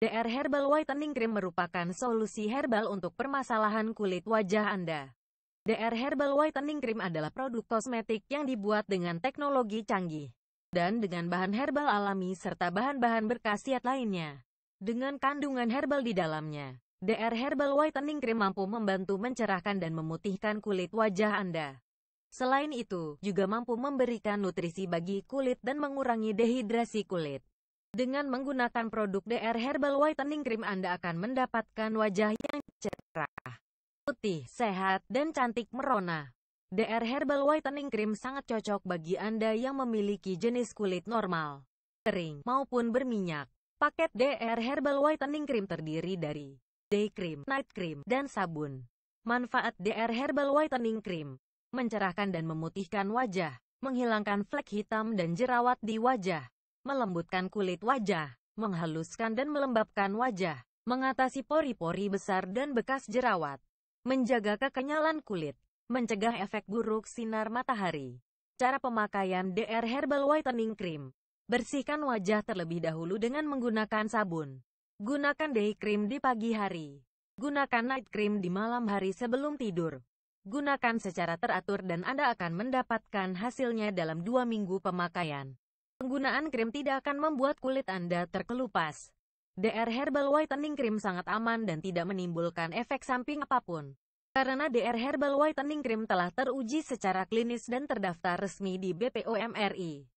DR Herbal Whitening Cream merupakan solusi herbal untuk permasalahan kulit wajah Anda. DR Herbal Whitening Cream adalah produk kosmetik yang dibuat dengan teknologi canggih dan dengan bahan herbal alami serta bahan-bahan berkhasiat lainnya. Dengan kandungan herbal di dalamnya, DR Herbal Whitening Cream mampu membantu mencerahkan dan memutihkan kulit wajah Anda. Selain itu, juga mampu memberikan nutrisi bagi kulit dan mengurangi dehidrasi kulit. Dengan menggunakan produk DR Herbal Whitening Cream Anda akan mendapatkan wajah yang cerah, putih, sehat, dan cantik merona. DR Herbal Whitening Cream sangat cocok bagi Anda yang memiliki jenis kulit normal, kering, maupun berminyak. Paket DR Herbal Whitening Cream terdiri dari Day Cream, Night Cream, dan sabun. Manfaat DR Herbal Whitening Cream Mencerahkan dan memutihkan wajah, menghilangkan flek hitam dan jerawat di wajah melembutkan kulit wajah, menghaluskan dan melembabkan wajah, mengatasi pori-pori besar dan bekas jerawat, menjaga kekenyalan kulit, mencegah efek buruk sinar matahari. Cara pemakaian DR Herbal Whitening Cream Bersihkan wajah terlebih dahulu dengan menggunakan sabun. Gunakan day cream di pagi hari. Gunakan night cream di malam hari sebelum tidur. Gunakan secara teratur dan Anda akan mendapatkan hasilnya dalam dua minggu pemakaian. Penggunaan krim tidak akan membuat kulit Anda terkelupas. DR Herbal Whitening Cream sangat aman dan tidak menimbulkan efek samping apapun. Karena DR Herbal Whitening Cream telah teruji secara klinis dan terdaftar resmi di BPOM RI.